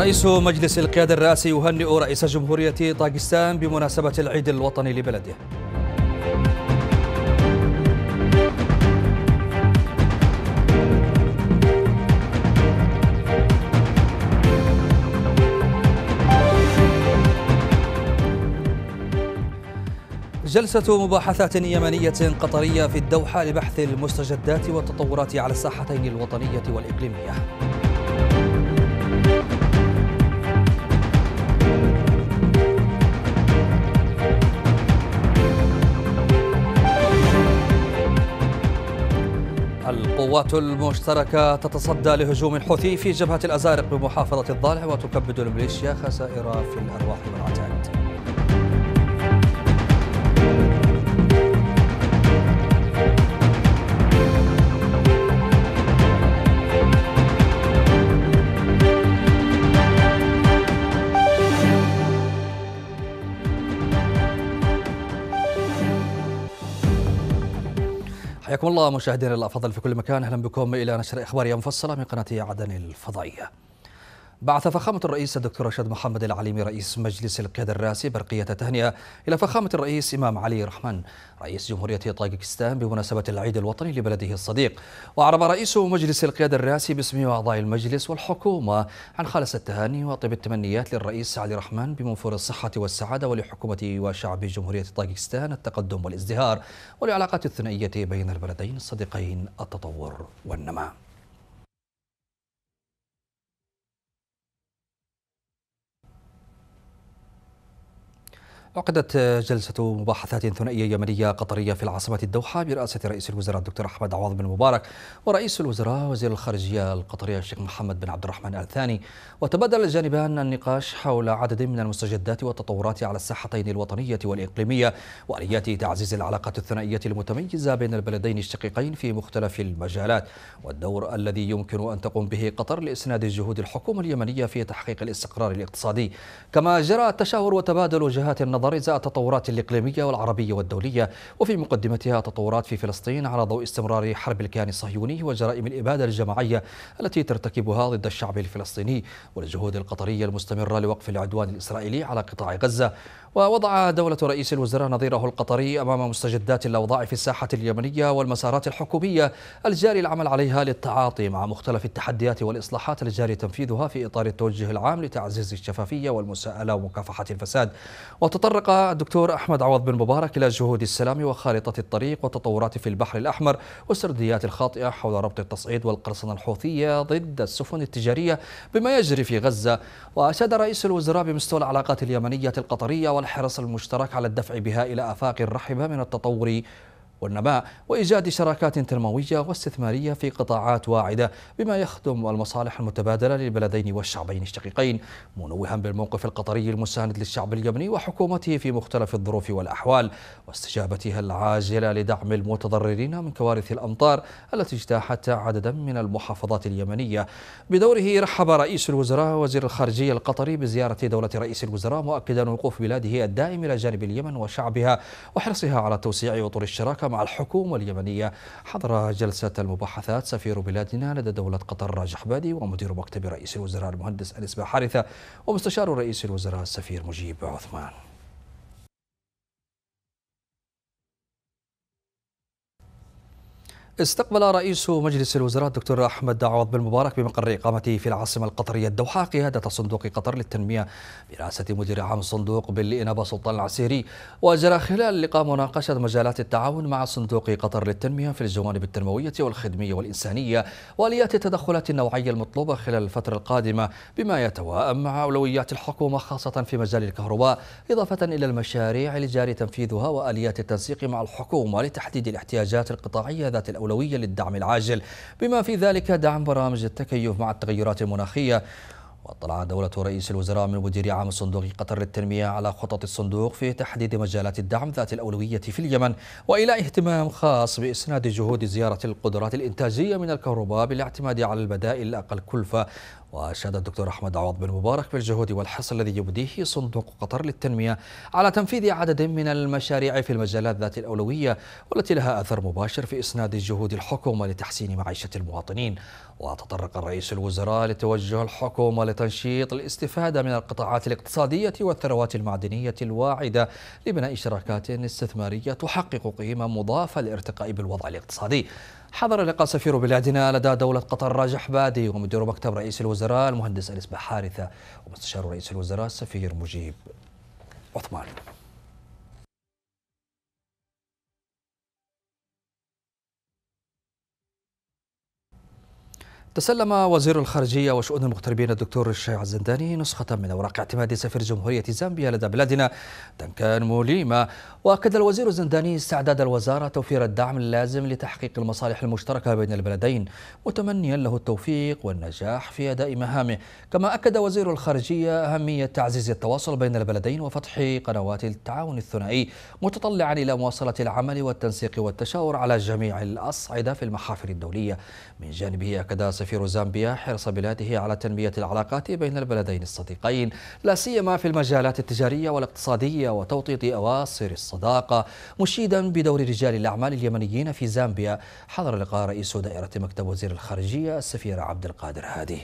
رئيس مجلس القيادة الرئاسي يهنئ رئيس جمهورية طاجستان بمناسبة العيد الوطني لبلده جلسة مباحثات يمنية قطرية في الدوحة لبحث المستجدات والتطورات على الساحتين الوطنية والإقليمية القوات المشتركة تتصدى لهجوم حوثي في جبهة الأزارق بمحافظة الضالع وتكبد الميليشيا خسائر في الأرواح والعتاد حياكم الله مشاهدينا الافضل في كل مكان اهلا بكم الى نشر اخباريه مفصله من قناه عدن الفضائيه بعث فخامة الرئيس الدكتور رشاد محمد العليمي رئيس مجلس القيادة الرئاسي برقية تهنئة إلى فخامة الرئيس إمام علي رحمن رئيس جمهورية طاجكستان بمناسبة العيد الوطني لبلده الصديق وأعرب رئيس مجلس القيادة الرئاسي باسم أعضاء المجلس والحكومة عن خالص التهاني وطيب التمنيات للرئيس علي رحمن بمنفور الصحة والسعادة ولحكومته وشعب جمهورية طاجكستان التقدم والازدهار والعلاقات الثنائية بين البلدين الصديقين التطور والنماء عقدت جلسة مباحثات ثنائية يمنية قطرية في العاصمة الدوحة برئاسة رئيس الوزراء الدكتور أحمد عوض بن مبارك ورئيس الوزراء وزير الخارجية القطرية الشيخ محمد بن عبد الرحمن آل ثاني وتبادل الجانبان النقاش حول عدد من المستجدات والتطورات على الساحتين الوطنية والإقليمية وآليات تعزيز العلاقات الثنائية المتميزة بين البلدين الشقيقين في مختلف المجالات والدور الذي يمكن أن تقوم به قطر لإسناد جهود الحكومة اليمنية في تحقيق الاستقرار الاقتصادي كما جرى التشاور وتبادل وجهات النظر النظر إزاء التطورات الإقليمية والعربية والدولية وفي مقدمتها تطورات في فلسطين على ضوء استمرار حرب الكيان الصهيوني وجرائم الإبادة الجماعية التي ترتكبها ضد الشعب الفلسطيني والجهود القطرية المستمرة لوقف العدوان الإسرائيلي على قطاع غزة ووضع دولة رئيس الوزراء نظيره القطري أمام مستجدات الأوضاع في الساحة اليمنية والمسارات الحكومية الجاري العمل عليها للتعاطي مع مختلف التحديات والإصلاحات الجاري تنفيذها في إطار التوجه العام لتعزيز الشفافية والمساءلة ومكافحة الفساد وتطرق تطرق الدكتور أحمد عوض بن مبارك إلى جهود السلام وخارطة الطريق والتطورات في البحر الأحمر والسرديات الخاطئة حول ربط التصعيد والقرصنة الحوثية ضد السفن التجارية بما يجري في غزة وأشاد رئيس الوزراء بمستوى العلاقات اليمنية القطرية والحرص المشترك على الدفع بها إلى آفاق رحبة من التطور والنماء وإيجاد شراكات تنموية واستثمارية في قطاعات واعدة بما يخدم المصالح المتبادلة للبلدين والشعبين الشقيقين منوها بالموقف القطري المساند للشعب اليمني وحكومته في مختلف الظروف والأحوال واستجابتها العاجلة لدعم المتضررين من كوارث الأمطار التي اجتاحت عددا من المحافظات اليمنية بدوره رحب رئيس الوزراء وزير الخارجية القطري بزيارة دولة رئيس الوزراء مؤكدا وقوف بلاده الدائم إلى جانب اليمن وشعبها وحرصها على التوسيع وطول الشراكة مع الحكومة اليمنية حضر جلسة المباحثات سفير بلادنا لدى دولة قطر راجح بادي ومدير مكتب رئيس الوزراء المهندس أنس حارثة ومستشار رئيس الوزراء السفير مجيب عثمان استقبل رئيس مجلس الوزراء الدكتور أحمد دعوض بن مبارك بمقر إقامته في العاصمة القطرية الدوحة قيادة صندوق قطر للتنمية برئاسة مدير عام الصندوق بالإنابة سلطان العسيري وجرى خلال اللقاء مناقشة مجالات التعاون مع صندوق قطر للتنمية في الجوانب التنموية والخدمية والإنسانية وآليات التدخلات النوعية المطلوبة خلال الفترة القادمة بما يتواءم مع أولويات الحكومة خاصة في مجال الكهرباء إضافة إلى المشاريع لجاري تنفيذها وآليات التنسيق مع الحكومة لتحديد الاحتياجات القطاعية ذات الأولوية الأولوية للدعم العاجل بما في ذلك دعم برامج التكيف مع التغيرات المناخية واطلع دولة رئيس الوزراء من مدير عام صندوق قطر للتنمية على خطط الصندوق في تحديد مجالات الدعم ذات الأولوية في اليمن وإلى اهتمام خاص بإسناد جهود زيارة القدرات الإنتاجية من الكهرباء بالاعتماد على البدائل الأقل كلفة وأشاد الدكتور أحمد عوض بن مبارك بالجهود والحرص الذي يبديه صندوق قطر للتنمية على تنفيذ عدد من المشاريع في المجالات ذات الأولوية والتي لها أثر مباشر في إسناد جهود الحكومة لتحسين معيشة المواطنين وتطرق الرئيس الوزراء لتوجه الحكومة لتنشيط الاستفادة من القطاعات الاقتصادية والثروات المعدنية الواعدة لبناء شراكات استثمارية تحقق قيمة مضافة لارتقاء بالوضع الاقتصادي حضر لقاء سفير بلادنا لدى دولة قطر راجح بادي ومدير مكتب رئيس الوزراء الوزراء المهندس الإسباح حارثة ومستشار رئيس الوزراء السفير مجيب عثمان تسلم وزير الخارجية وشؤون المغتربين الدكتور الشيع الزنداني نسخة من أوراق اعتماد سفير جمهورية زامبيا لدى بلادنا دنكان موليما وأكد الوزير الزنداني استعداد الوزارة توفير الدعم اللازم لتحقيق المصالح المشتركة بين البلدين متمنيا له التوفيق والنجاح في أداء مهامه كما أكد وزير الخارجية أهمية تعزيز التواصل بين البلدين وفتح قنوات التعاون الثنائي متطلعا إلى مواصلة العمل والتنسيق والتشاور على جميع الأصعدة في المحافل الدولية من جانبه أكد سفير زامبيا حرص بلاده على تنمية العلاقات بين البلدين الصديقين لا سيما في المجالات التجارية والاقتصادية وتوطيد أواصر الصداقة مشيدا بدور رجال الأعمال اليمنيين في زامبيا حضر لقاء رئيس دائرة مكتب وزير الخارجية السفير عبد القادر هادي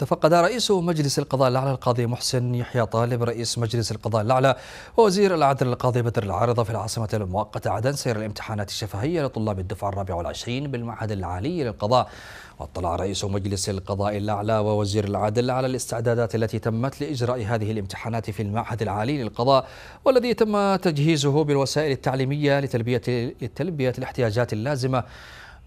تفقد رئيس مجلس القضاء الأعلى القاضي محسن يحيى طالب رئيس مجلس القضاء الأعلى ووزير العدل القاضي بدر العارضة في العاصمة المؤقتة عدن سير الامتحانات الشفهية لطلاب الدفعة الرابع والعشرين بالمعهد العالي للقضاء واطلع رئيس مجلس القضاء الأعلى ووزير العدل على الاستعدادات التي تمت لإجراء هذه الامتحانات في المعهد العالي للقضاء والذي تم تجهيزه بالوسائل التعليمية لتلبية, لتلبية الاحتياجات اللازمة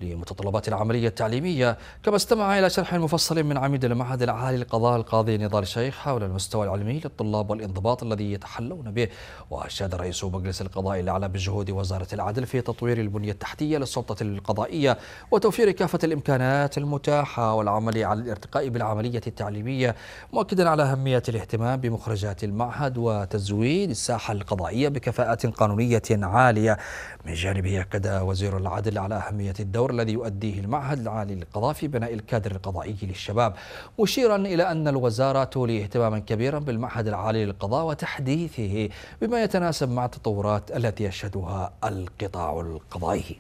لمتطلبات العملية التعليمية كما استمع إلى شرح مفصل من عميد المعهد العالي للقضاء القاضي نضال الشيخ حول المستوى العلمي للطلاب والانضباط الذي يتحلون به وأشاد رئيس مجلس القضاء الأعلى بجهود وزارة العدل في تطوير البنية التحتية للسلطة القضائية وتوفير كافة الإمكانات المتاحة والعمل على الارتقاء بالعملية التعليمية مؤكدا على أهمية الاهتمام بمخرجات المعهد وتزويد الساحة القضائية بكفاءات قانونية عالية من جانبه أكد وزير العدل على أهمية الدور الذي يؤديه المعهد العالي للقضاء في بناء الكادر القضائي للشباب مشيرا إلى أن الوزارة تولي اهتماما كبيرا بالمعهد العالي للقضاء وتحديثه بما يتناسب مع التطورات التي يشهدها القطاع القضائي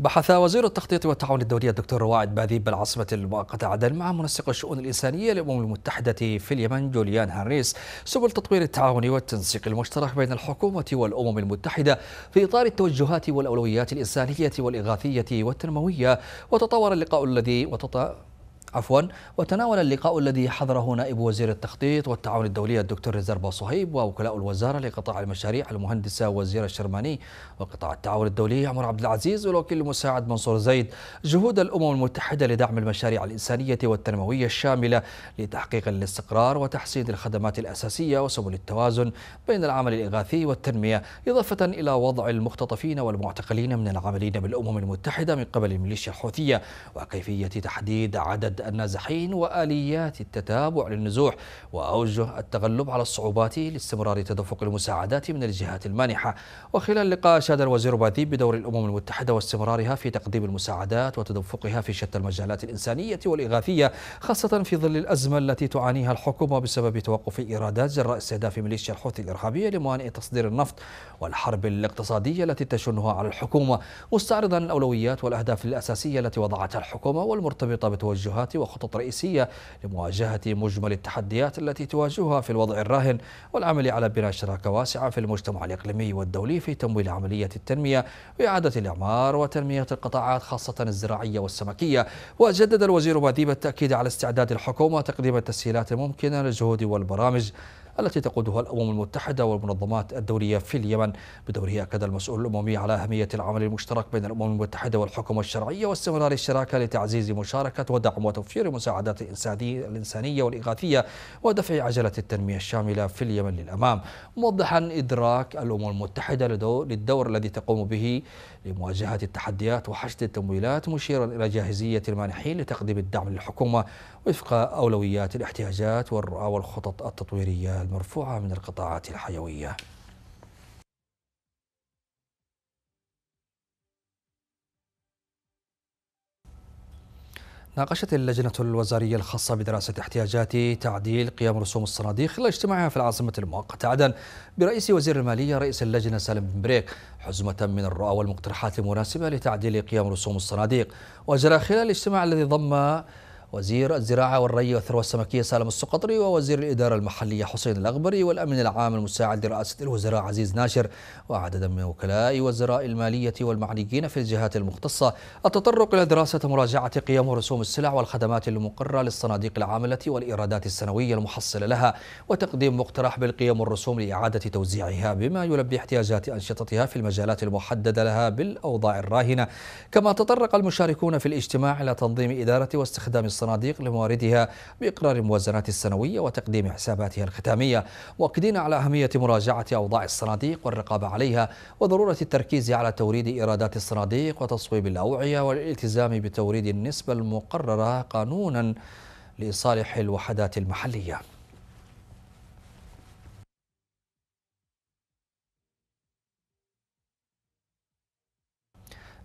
بحث وزير التخطيط والتعاون الدولي الدكتور رواعد باذيب بالعاصمة المؤقتة عدن مع منسق الشؤون الإنسانية للأمم المتحدة في اليمن جوليان هنريس سبل تطوير التعاون والتنسيق المشترك بين الحكومة والأمم المتحدة في إطار التوجهات والأولويات الإنسانية والإغاثية والتنموية وتطور اللقاء الذي عفوا وتناول اللقاء الذي حضره نائب وزير التخطيط والتعاون الدولي الدكتور زربا صهيب ووكلاء الوزاره لقطاع المشاريع المهندسه وزير الشرماني وقطاع التعاون الدولي عمر عبد العزيز والوكيل المساعد منصور زيد جهود الامم المتحده لدعم المشاريع الانسانيه والتنمويه الشامله لتحقيق الاستقرار وتحسين الخدمات الاساسيه وسبل التوازن بين العمل الاغاثي والتنميه اضافه الى وضع المختطفين والمعتقلين من العاملين بالامم المتحده من قبل الميليشيا الحوثيه وكيفيه تحديد عدد النازحين وآليات التتابع للنزوح وأوجه التغلب على الصعوبات لاستمرار تدفق المساعدات من الجهات المانحة وخلال لقاء شاد الوزير باديب بدور الأمم المتحدة واستمرارها في تقديم المساعدات وتدفقها في شتى المجالات الإنسانية والإغاثية خاصة في ظل الأزمة التي تعانيها الحكومة بسبب توقف إيرادات جراء استهداف ميليشيا الحوثي الإرهابية لموانئ تصدير النفط والحرب الاقتصادية التي تشنها على الحكومة مستعرضا الأولويات والأهداف الأساسية التي وضعتها الحكومة والمرتبطة بتوجهات وخطط رئيسية لمواجهة مجمل التحديات التي تواجهها في الوضع الراهن والعمل على بناء شراكة واسعة في المجتمع الإقليمي والدولي في تمويل عملية التنمية وإعادة الإعمار وتنمية القطاعات خاصة الزراعية والسمكية وجدد الوزير ماديب التأكيد على استعداد الحكومة تقديم التسهيلات الممكنة للجهود والبرامج التي تقودها الأمم المتحدة والمنظمات الدولية في اليمن بدوره أكد المسؤول الأممي على أهمية العمل المشترك بين الأمم المتحدة والحكومة الشرعية واستمرار الشراكة لتعزيز مشاركة ودعم وتوفير المساعدات الإنسانية والإغاثية ودفع عجلة التنمية الشاملة في اليمن للأمام موضحا إدراك الأمم المتحدة للدور الذي تقوم به لمواجهة التحديات وحشد التمويلات مشيرا إلى جاهزية المانحين لتقديم الدعم للحكومة وفق أولويات الاحتياجات والرؤى والخطط التطويرية المرفوعة من القطاعات الحيوية ناقشت اللجنة الوزارية الخاصة بدراسة احتياجات تعديل قيم رسوم الصناديق خلال اجتماعها في العاصمة المؤقتة عدن برئيس وزير المالية رئيس اللجنة سالم بن بريك حزمة من الرؤى والمقترحات المناسبة لتعديل قيم رسوم الصناديق وجرى خلال الاجتماع الذي ضم وزير الزراعة والري والثروة السمكية سالم السقطري ووزير الإدارة المحلية حسين الأغبري والأمن العام المساعد لرئاسة الوزراء عزيز ناشر وعددا من وكلاء وزراء المالية والمعنيين في الجهات المختصة التطرق إلى دراسة مراجعة قيم ورسوم السلع والخدمات المقرة للصناديق العاملة والإيرادات السنوية المحصلة لها وتقديم مقترح بالقيم والرسوم لإعادة توزيعها بما يلبي احتياجات أنشطتها في المجالات المحددة لها بالأوضاع الراهنة كما تطرق المشاركون في الاجتماع إلى تنظيم إدارة واستخدام الصناديق لمواردها بإقرار الموازنات السنوية وتقديم حساباتها الختامية مؤكدين على أهمية مراجعة أوضاع الصناديق والرقابة عليها وضرورة التركيز على توريد إيرادات الصناديق وتصويب الأوعية والالتزام بتوريد النسبة المقررة قانونا لصالح الوحدات المحليه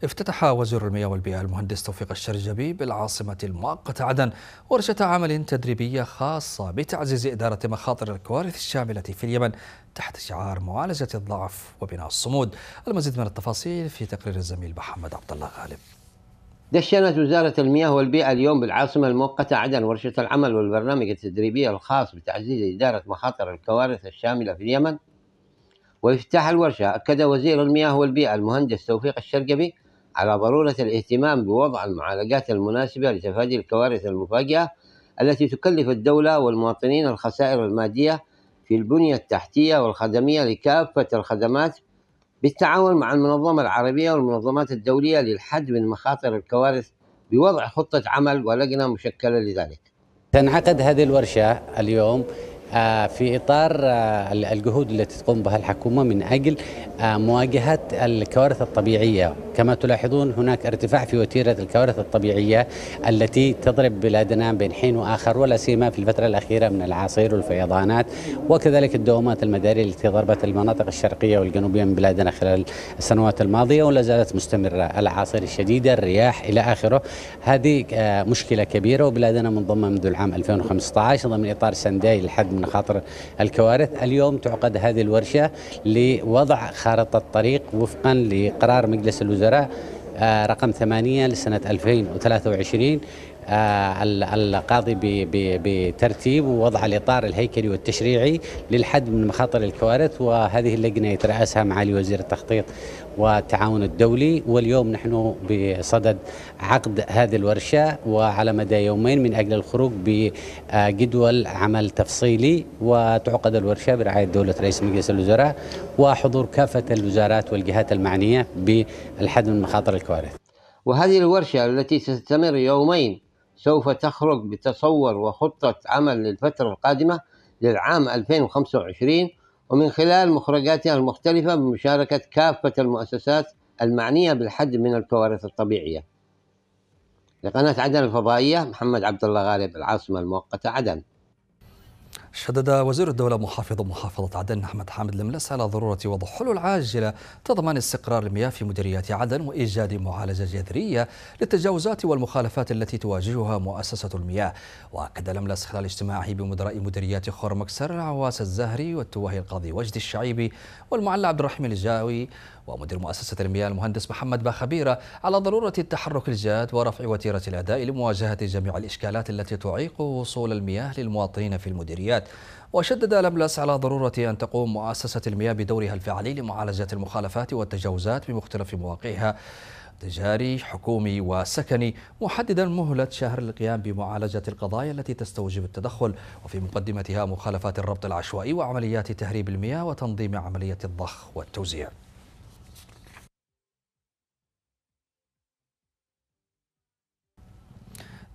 افتتح وزير المياه والبيئة المهندس توفيق الشرجبي بالعاصمة المؤقتة عدن ورشة عمل تدريبية خاصة بتعزيز إدارة مخاطر الكوارث الشاملة في اليمن تحت شعار معالجة الضعف وبناء الصمود المزيد من التفاصيل في تقرير الزميل محمد عبد الله غالب دشنت وزارة المياه والبيئة اليوم بالعاصمة المؤقتة عدن ورشة العمل والبرنامج التدريبي الخاص بتعزيز إدارة مخاطر الكوارث الشاملة في اليمن وافتتاح الورشة أكد وزير المياه والبيئة المهندس توفيق الشرقبي على ضرورة الاهتمام بوضع المعالجات المناسبة لتفادي الكوارث المفاجئة التي تكلف الدولة والمواطنين الخسائر المادية في البنية التحتية والخدمية لكافة الخدمات بالتعاون مع المنظمة العربية والمنظمات الدولية للحد من مخاطر الكوارث بوضع خطة عمل ولجنة مشكلة لذلك. تنعقد هذه الورشة اليوم آه، في إطار آه، الجهود التي تقوم بها الحكومة من أجل آه، مواجهة الكوارث الطبيعية كما تلاحظون هناك ارتفاع في وتيرة الكوارث الطبيعية التي تضرب بلادنا بين حين وآخر ولا سيما في الفترة الأخيرة من العصير والفيضانات وكذلك الدوامات المدارية التي ضربت المناطق الشرقية والجنوبية من بلادنا خلال السنوات الماضية ولا زالت مستمرة العاصير الشديدة الرياح إلى آخره هذه آه، مشكلة كبيرة وبلادنا منضمة منذ العام 2015 ضمن إطار سنداي للحد من خطر الكوارث اليوم تعقد هذه الورشة لوضع خارطة طريق وفقا لقرار مجلس الوزراء الوزراء آه، رقم ثمانية لسنة 2023 آه، القاضي بترتيب ووضع الإطار الهيكلي والتشريعي للحد من مخاطر الكوارث وهذه اللجنة يترأسها معالي وزير التخطيط والتعاون الدولي واليوم نحن بصدد عقد هذه الورشة وعلى مدى يومين من أجل الخروج بجدول عمل تفصيلي وتعقد الورشة برعاية دولة رئيس مجلس الوزراء وحضور كافة الوزارات والجهات المعنية بالحد من مخاطر الكوارث وهذه الورشة التي ستستمر يومين سوف تخرج بتصور وخطة عمل للفترة القادمة للعام 2025 ومن خلال مخرجاتها المختلفة بمشاركة كافة المؤسسات المعنية بالحد من الكوارث الطبيعية لقناة عدن الفضائية محمد عبد الله غالب العاصمة المؤقتة عدن شدد وزير الدولة محافظ محافظة عدن أحمد حامد لملس على ضرورة وضع حلول عاجلة تضمن استقرار المياه في مديريات عدن وإيجاد معالجة جذرية للتجاوزات والمخالفات التي تواجهها مؤسسة المياه وأكد لملس خلال اجتماعه بمدراء مديريات خور مكسر عواس الزهري والتواهي القاضي وجدي الشعيبي والمعلى عبد الرحيم الجاوي ومدير مؤسسة المياه المهندس محمد باخبيرة على ضرورة التحرك الجاد ورفع وتيرة الأداء لمواجهة جميع الإشكالات التي تعيق وصول المياه للمواطنين في المديريات وشدد لملس على ضرورة أن تقوم مؤسسة المياه بدورها الفعلي لمعالجة المخالفات والتجاوزات بمختلف مواقعها تجاري حكومي وسكني محددا مهلة شهر للقيام بمعالجة القضايا التي تستوجب التدخل وفي مقدمتها مخالفات الربط العشوائي وعمليات تهريب المياه وتنظيم عملية الضخ والتوزيع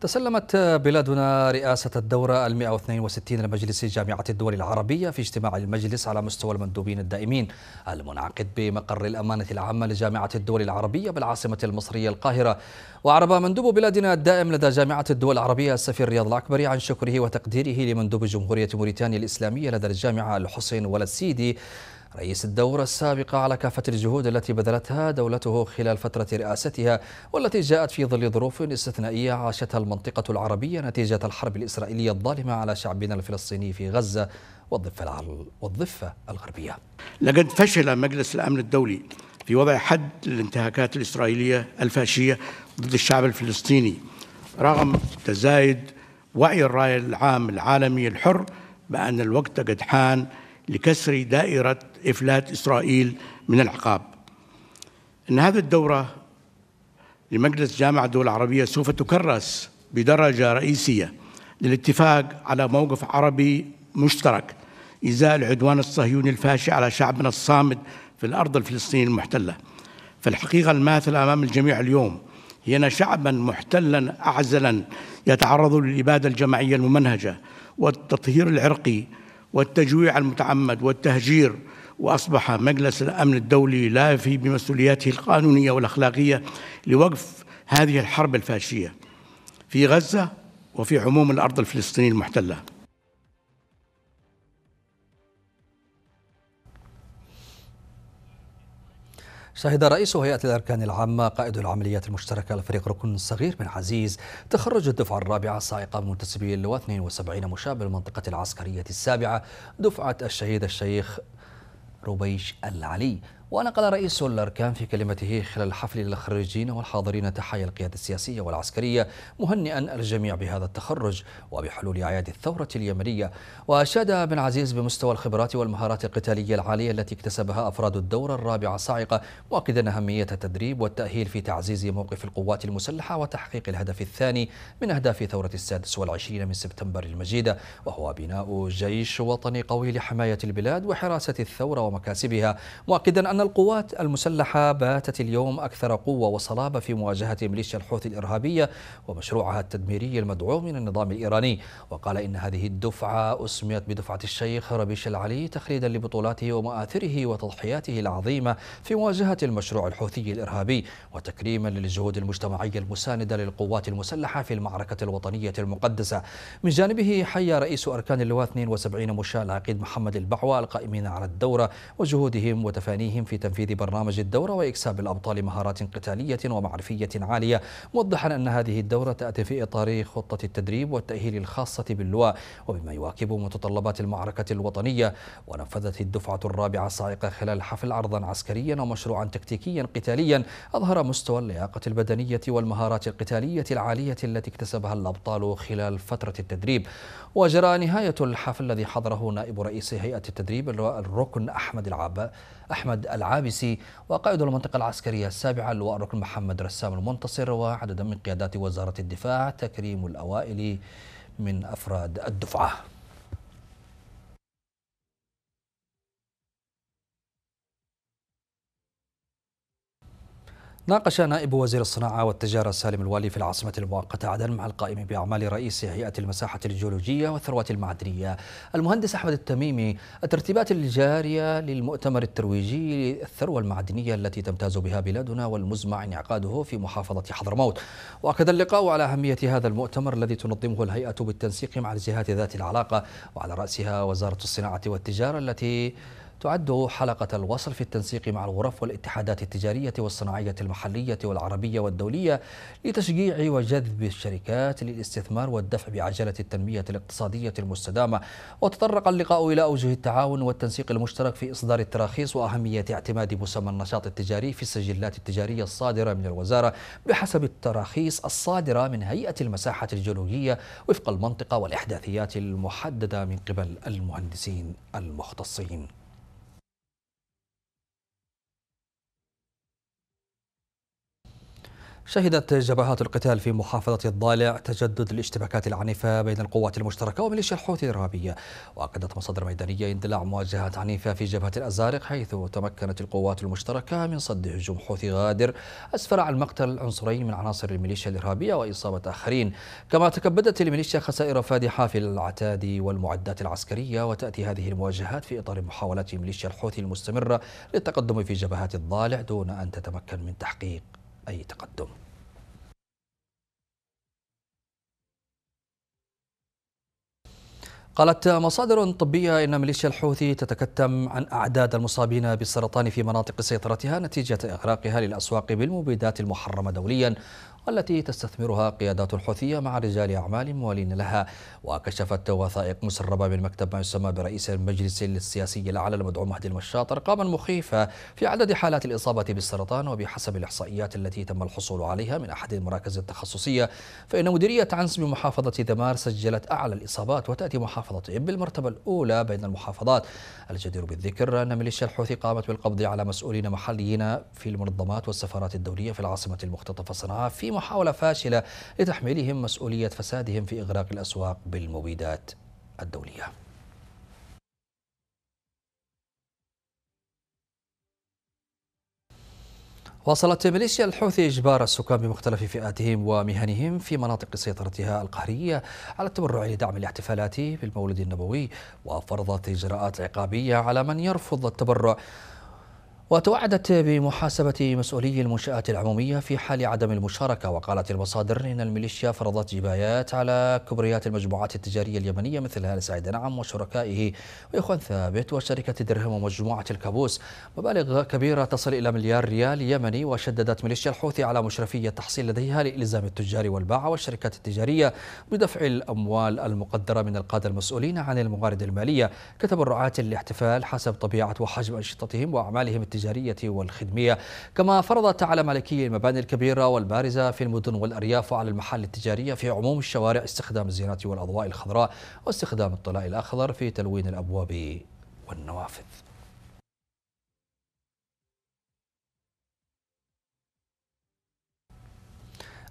تسلمت بلادنا رئاسة الدورة ال 162 لمجلس جامعة الدول العربية في اجتماع المجلس على مستوى المندوبين الدائمين المنعقد بمقر الأمانة العامة لجامعة الدول العربية بالعاصمة المصرية القاهرة وأعرب مندوب بلادنا الدائم لدى جامعة الدول العربية السفير رياض الأكبري عن شكره وتقديره لمندوب جمهورية موريتانيا الإسلامية لدى الجامعة الحسين ولد سيدي رئيس الدورة السابقة على كافة الجهود التي بذلتها دولته خلال فترة رئاستها والتي جاءت في ظل ظروف استثنائية عاشتها المنطقة العربية نتيجة الحرب الإسرائيلية الظالمة على شعبنا الفلسطيني في غزة والضفة والضفة الغربية. لقد فشل مجلس الأمن الدولي في وضع حد للانتهاكات الإسرائيلية الفاشية ضد الشعب الفلسطيني رغم تزايد وعي الرأي العام العالمي الحر بأن الوقت قد حان لكسر دائرة إفلات إسرائيل من العقاب أن هذه الدورة لمجلس جامعة الدول العربية سوف تكرس بدرجة رئيسية للاتفاق على موقف عربي مشترك إزاء العدوان الصهيوني الفاشي على شعبنا الصامد في الأرض الفلسطينية المحتلة فالحقيقة الماثلة أمام الجميع اليوم هي أن شعبا محتلا أعزلا يتعرض للإبادة الجماعية الممنهجة والتطهير العرقي والتجويع المتعمد والتهجير وأصبح مجلس الأمن الدولي لا بمسؤولياته القانونية والأخلاقية لوقف هذه الحرب الفاشية في غزة وفي عموم الأرض الفلسطينية المحتلة شهد رئيس هيئة الأركان العامة قائد العمليات المشتركة لفريق ركن صغير من عزيز تخرج الدفعة الرابعة سائقة من منتسبي اللواء 72 مشاب بالمنطقة العسكرية السابعة دفعة الشهيد الشيخ ربيش العلي ونقل رئيس الأركان في كلمته خلال الحفل للخريجين والحاضرين تحايا القيادة السياسية والعسكرية مهنئا الجميع بهذا التخرج وبحلول أعياد الثورة اليمنية وأشاد بن عزيز بمستوى الخبرات والمهارات القتالية العالية التي اكتسبها أفراد الدورة الرابعة صاعقة مؤكدا أهمية التدريب والتأهيل في تعزيز موقف القوات المسلحة وتحقيق الهدف الثاني من أهداف ثورة السادس والعشرين من سبتمبر المجيدة وهو بناء جيش وطني قوي لحماية البلاد وحراسة الثورة ومكاسبها مؤكدا أن أن القوات المسلحة باتت اليوم أكثر قوة وصلابة في مواجهة ميليشيا الحوثي الإرهابية ومشروعها التدميري المدعوم من النظام الإيراني وقال إن هذه الدفعة أسميت بدفعة الشيخ ربيش العلي تخليدا لبطولاته ومآثره وتضحياته العظيمة في مواجهة المشروع الحوثي الإرهابي وتكريما للجهود المجتمعية المساندة للقوات المسلحة في المعركة الوطنية المقدسة من جانبه حيا رئيس أركان اللواء 72 مشاة العقيد محمد البعوى القائمين على الدورة وجهودهم وتفانيهم في تنفيذ برنامج الدورة وإكساب الأبطال مهارات قتالية ومعرفية عالية موضحا أن هذه الدورة تأتي في إطار خطة التدريب والتأهيل الخاصة باللواء وبما يواكب متطلبات المعركة الوطنية ونفذت الدفعة الرابعة السائقة خلال حفل عرضا عسكريا ومشروعا تكتيكيا قتاليا أظهر مستوى اللياقة البدنية والمهارات القتالية العالية التي اكتسبها الأبطال خلال فترة التدريب وجرى نهاية الحفل الذي حضره نائب رئيس هيئة التدريب الركن أحمد العاب أحمد العابسي وقائد المنطقة العسكرية السابعة اللواء الركن محمد رسام المنتصر وعددا من قيادات وزارة الدفاع تكريم الأوائل من أفراد الدفعة ناقش نائب وزير الصناعة والتجارة سالم الوالي في العاصمة المؤقتة عدن مع القائم بأعمال رئيس هيئة المساحة الجيولوجية والثروة المعدنية المهندس أحمد التميمي الترتيبات الجارية للمؤتمر الترويجي للثروة المعدنية التي تمتاز بها بلادنا والمزمع انعقاده في محافظة حضرموت وأكد اللقاء على أهمية هذا المؤتمر الذي تنظمه الهيئة بالتنسيق مع الجهات ذات العلاقة وعلى رأسها وزارة الصناعة والتجارة التي تعد حلقة الوصل في التنسيق مع الغرف والاتحادات التجارية والصناعية المحلية والعربية والدولية لتشجيع وجذب الشركات للاستثمار والدفع بعجلة التنمية الاقتصادية المستدامة وتطرق اللقاء إلى أوجه التعاون والتنسيق المشترك في إصدار التراخيص وأهمية اعتماد مسمى النشاط التجاري في السجلات التجارية الصادرة من الوزارة بحسب التراخيص الصادرة من هيئة المساحة الجيولوجية وفق المنطقة والإحداثيات المحددة من قبل المهندسين المختصين شهدت جبهات القتال في محافظة الضالع تجدد الاشتباكات العنيفة بين القوات المشتركة وميليشيا الحوثي الإرهابية وأكدت مصادر ميدانية اندلاع مواجهات عنيفة في جبهة الأزارق حيث تمكنت القوات المشتركة من صد هجوم حوثي غادر أسفر عن مقتل عنصرين من عناصر الميليشيا الإرهابية وإصابة آخرين كما تكبدت الميليشيا خسائر فادحة في العتاد والمعدات العسكرية وتأتي هذه المواجهات في إطار محاولات ميليشيا الحوثي المستمرة للتقدم في جبهات الضالع دون أن تتمكن من تحقيق أي تقدم قالت مصادر طبية إن ميليشيا الحوثي تتكتم عن أعداد المصابين بالسرطان في مناطق سيطرتها نتيجة إغراقها للأسواق بالمبيدات المحرمة دوليا والتي تستثمرها قيادات الحوثية مع رجال أعمال موالين لها وكشفت وثائق مسربة من مكتب ما يسمى برئيس المجلس السياسي الأعلى المدعو مهدي المشاط أرقاما مخيفة في عدد حالات الإصابة بالسرطان وبحسب الإحصائيات التي تم الحصول عليها من أحد المراكز التخصصية فإن مديرية عنس بمحافظة ذمار سجلت أعلى الإصابات وتأتي محافظة إب بالمرتبة الأولى بين المحافظات الجدير بالذكر أن ميليشيا الحوثي قامت بالقبض على مسؤولين محليين في المنظمات والسفارات الدولية في العاصمة المختطفة صنعاء في في محاولة فاشلة لتحميلهم مسؤولية فسادهم في إغراق الأسواق بالمبيدات الدولية واصلت ميليشيا الحوثي إجبار السكان بمختلف فئاتهم ومهنهم في مناطق سيطرتها القهرية على التبرع لدعم الاحتفالات بالمولد النبوي وفرضت إجراءات عقابية على من يرفض التبرع وتوعدت بمحاسبة مسؤولي المنشآت العمومية في حال عدم المشاركة وقالت المصادر إن الميليشيا فرضت جبايات على كبريات المجموعات التجارية اليمنية مثل هال سعيد نعم وشركائه وإخوان ثابت وشركة درهم ومجموعة الكابوس مبالغ كبيرة تصل إلى مليار ريال يمني وشددت ميليشيا الحوثي على مشرفية تحصيل لديها لإلزام التجار والباعة والشركات التجارية بدفع الأموال المقدرة من القادة المسؤولين عن الموارد المالية كتب الرعاة الاحتفال حسب طبيعة وحجم أنشطتهم وأعمالهم التجارية التجارية والخدمية كما فرضت على ملكي المباني الكبيرة والبارزة في المدن والأرياف وعلى المحال التجارية في عموم الشوارع استخدام الزينات والأضواء الخضراء واستخدام الطلاء الأخضر في تلوين الأبواب والنوافذ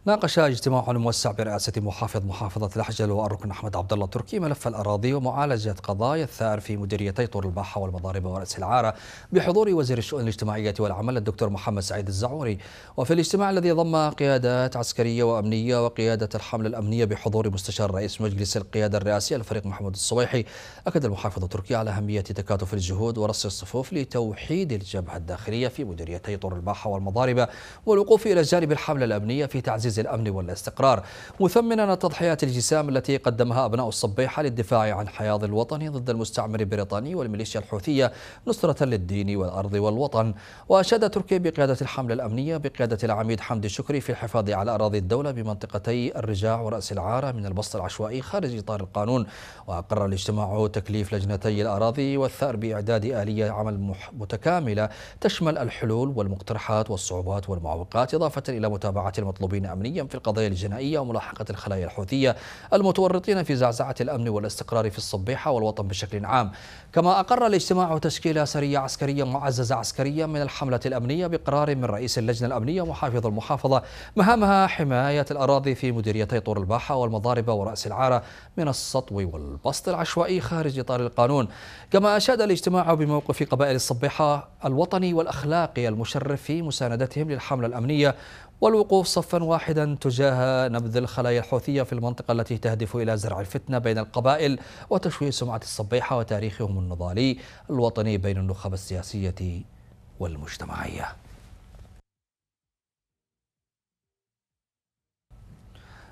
ناقش اجتماع موسع برئاسة محافظ محافظة الأحجل والركن أحمد عبد الله التركي ملف الأراضي ومعالجة قضايا الثار في مديريتي طور الباحة والمضاربة ورأس العارة بحضور وزير الشؤون الاجتماعية والعمل الدكتور محمد سعيد الزعوري وفي الاجتماع الذي ضم قيادات عسكرية وأمنية وقيادة الحملة الأمنية بحضور مستشار رئيس مجلس القيادة الرئاسي الفريق محمود الصويحي أكد المحافظ التركي على أهمية تكاتف الجهود ورص الصفوف لتوحيد الجبهة الداخلية في مديريتي طور الباحة والمضاربة والوقوف إلى جانب الحملة الأمنية في تعزيز الأمن والاستقرار مثمنا تضحيات الجسام التي قدمها أبناء الصبيحة للدفاع عن حياض الوطن ضد المستعمر البريطاني والميليشيا الحوثية نصرة للدين والأرض والوطن وأشاد تركيا بقيادة الحملة الأمنية بقيادة العميد حمدي شكري في الحفاظ على أراضي الدولة بمنطقتي الرجاع ورأس العارة من البسط العشوائي خارج إطار القانون وأقر الاجتماع تكليف لجنتي الأراضي والثأر بإعداد آلية عمل متكاملة تشمل الحلول والمقترحات والصعوبات والمعوقات إضافة إلى متابعة المطلوبين أمام أمنيا في القضايا الجنائية وملاحقة الخلايا الحوثية المتورطين في زعزعة الأمن والاستقرار في الصبيحة والوطن بشكل عام كما أقر الاجتماع تشكيل سرية عسكرية معززة عسكريا من الحملة الأمنية بقرار من رئيس اللجنة الأمنية محافظ المحافظة مهامها حماية الأراضي في مديريتي طور الباحة والمضاربة ورأس العارة من السطو والبسط العشوائي خارج إطار القانون كما أشاد الاجتماع بموقف قبائل الصبيحة الوطني والأخلاقي المشرف في مساندتهم للحملة الأمنية والوقوف صفا واحدا تجاه نبذ الخلايا الحوثية في المنطقة التي تهدف إلى زرع الفتنة بين القبائل وتشويه سمعة الصبيحة وتاريخهم النضالي الوطني بين النخب السياسية والمجتمعية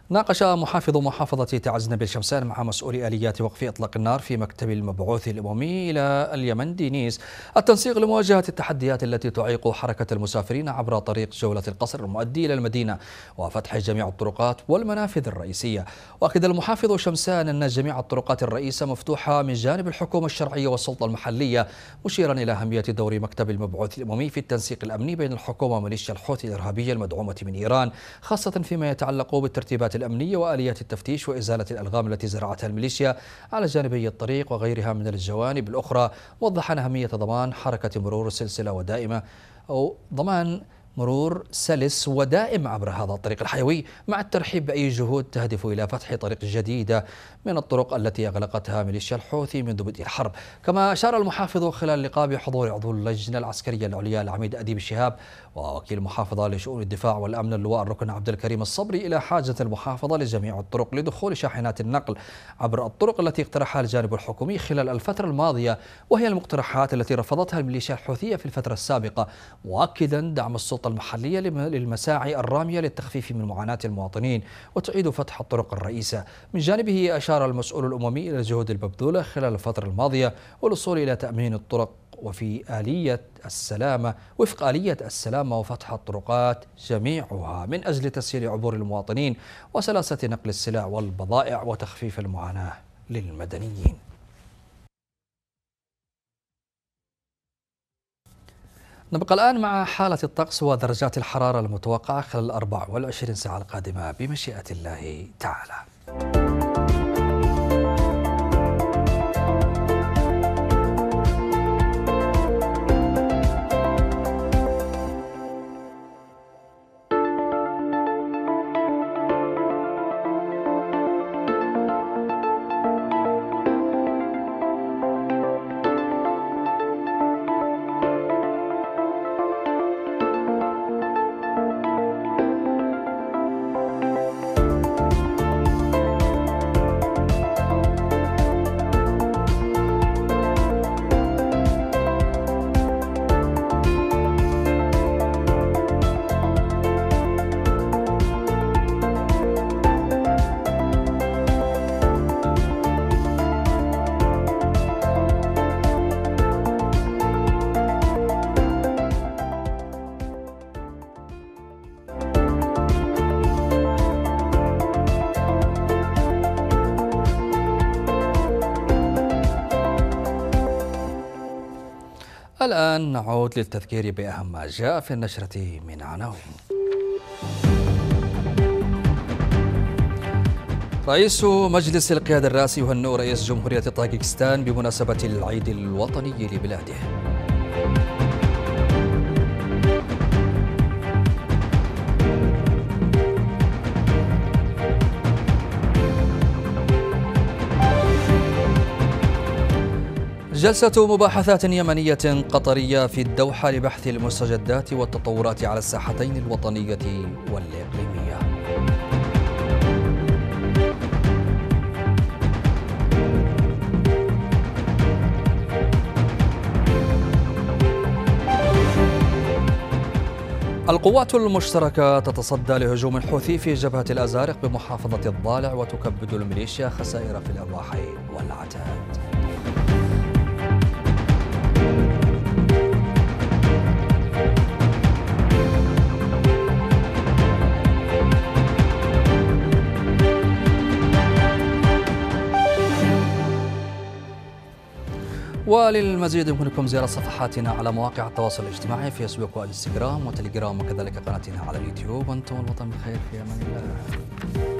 ناقش محافظ محافظة تعزنا بالشمسان مع مسؤولي آليات وقف إطلاق النار في مكتب المبعوث الأممي إلى اليمن دينيس التنسيق لمواجهة التحديات التي تعيق حركة المسافرين عبر طريق جولة القصر المؤدي إلى المدينة وفتح جميع الطرقات والمنافذ الرئيسية وأكد المحافظ شمسان أن جميع الطرقات الرئيسة مفتوحة من جانب الحكومة الشرعية والسلطة المحلية مشيرا إلى أهمية دور مكتب المبعوث الأممي في التنسيق الأمني بين الحكومة وميليشيا الحوثي الإرهابية المدعومة من إيران خاصة فيما يتعلق بالترتيبات الأمنية وآليات التفتيش وإزالة الألغام التي زرعتها الميليشيا على جانبي الطريق وغيرها من الجوانب الأخرى وضحا أهمية ضمان حركة مرور سلسلة ودائمة أو ضمان مرور سلس ودائم عبر هذا الطريق الحيوي مع الترحيب بأي جهود تهدف إلى فتح طريق جديدة من الطرق التي أغلقتها ميليشيا الحوثي منذ بدء الحرب كما أشار المحافظ خلال لقاء بحضور عضو اللجنة العسكرية العليا العميد أديب الشهاب ووكيل المحافظة لشؤون الدفاع والأمن اللواء الركن عبد الكريم الصبري إلى حاجة المحافظة لجميع الطرق لدخول شاحنات النقل عبر الطرق التي اقترحها الجانب الحكومي خلال الفترة الماضية وهي المقترحات التي رفضتها الميليشيا الحوثية في الفترة السابقة مؤكدا دعم السلطة السلطة المحلية للمساعي الرامية للتخفيف من معاناة المواطنين وتعيد فتح الطرق الرئيسة من جانبه أشار المسؤول الأممي إلى الجهود المبذولة خلال الفترة الماضية والوصول إلى تأمين الطرق وفي آلية السلامة وفق آلية السلامة وفتح الطرقات جميعها من أجل تسهيل عبور المواطنين وسلاسة نقل السلع والبضائع وتخفيف المعاناة للمدنيين نبقى الآن مع حالة الطقس ودرجات الحرارة المتوقعة خلال 24 ساعة القادمة بمشيئة الله تعالى. الآن نعود للتذكير بأهم ما جاء في النشرة من عناوين رئيس مجلس القيادة الراسي يهنئ رئيس جمهورية طاجكستان بمناسبة العيد الوطني لبلاده جلسة مباحثات يمنية قطرية في الدوحة لبحث المستجدات والتطورات على الساحتين الوطنية والإقليمية القوات المشتركة تتصدى لهجوم الحوثي في جبهة الأزارق بمحافظة الضالع وتكبد الميليشيا خسائر في الأرواح والعتاد وللمزيد يمكنكم زيارة صفحاتنا على مواقع التواصل الاجتماعي في فيسبوك وانستغرام وتليجرام وكذلك قناتنا على اليوتيوب وانتم الوطن بخير في امان الله